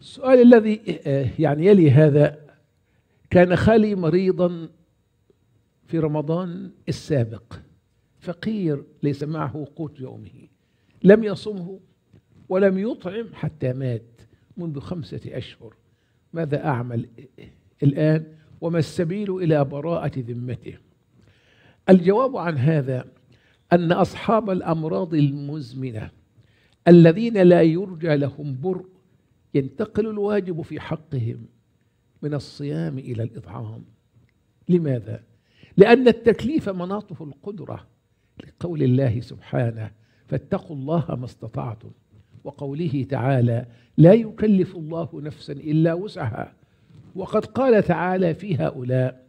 السؤال الذي آه، يعني يلي هذا كان خالي مريضا في رمضان السابق فقير ليس معه قوت يومه لم يصمه ولم يطعم حتى مات منذ خمسة أشهر ماذا أعمل الآن وما السبيل إلى براءة ذمته الجواب عن هذا أن أصحاب الأمراض المزمنة الذين لا يرجى لهم برء ينتقل الواجب في حقهم من الصيام الى الاطعام لماذا لان التكليف مناطه القدره لقول الله سبحانه فاتقوا الله ما استطعتم وقوله تعالى لا يكلف الله نفسا الا وسعها وقد قال تعالى في هؤلاء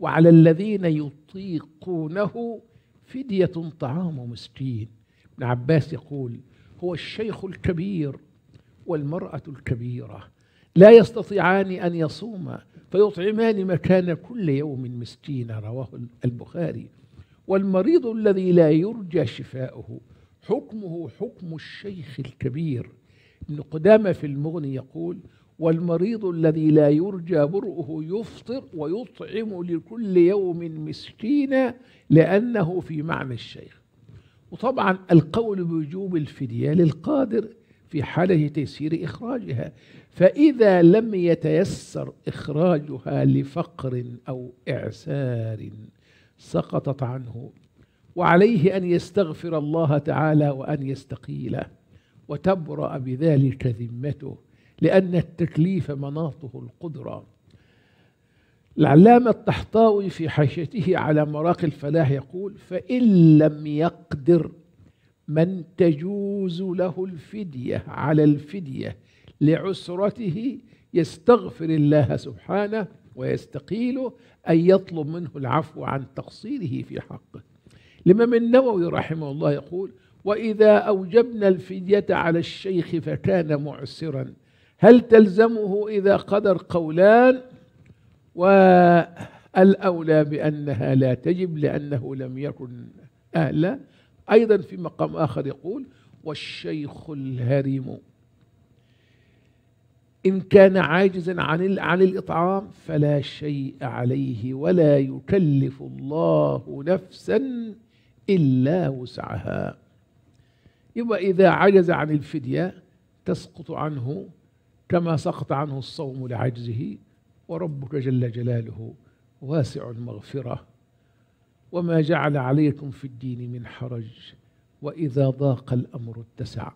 وعلى الذين يطيقونه فديه طعام مسكين ابن عباس يقول هو الشيخ الكبير والمرأة الكبيرة لا يستطيعان أن يصوما فيطعمان مكان كل يوم مسكينا رواه البخاري والمريض الذي لا يرجى شفاؤه حكمه حكم الشيخ الكبير ابن قدامة في المغني يقول والمريض الذي لا يرجى برؤه يفطر ويطعم لكل يوم مسكينا لأنه في معنى الشيخ وطبعا القول بوجوب الفدية للقادر في حالة تيسير إخراجها فإذا لم يتيسر إخراجها لفقر أو إعسار سقطت عنه وعليه أن يستغفر الله تعالى وأن يستقيل وتبرأ بذلك ذمته لأن التكليف مناطه القدرة العلامة الطحطاوي في حاشيته على مراقي الفلاح يقول فإن لم يقدر من تجوز له الفدية على الفدية لعسرته يستغفر الله سبحانه ويستقيله أن يطلب منه العفو عن تقصيره في حقه الإمام النووي رحمه الله يقول وإذا أوجبنا الفدية على الشيخ فكان معسرا هل تلزمه إذا قدر قولان والأولى بأنها لا تجب لأنه لم يكن أهلا أيضا في مقام آخر يقول والشيخ الهرم إن كان عاجزا عن عن الإطعام فلا شيء عليه ولا يكلف الله نفسا إلا وسعها يبقى إذا عجز عن الفدية تسقط عنه كما سقط عنه الصوم لعجزه وربك جل جلاله واسع المغفره وما جعل عليكم في الدين من حرج وإذا ضاق الأمر اتسع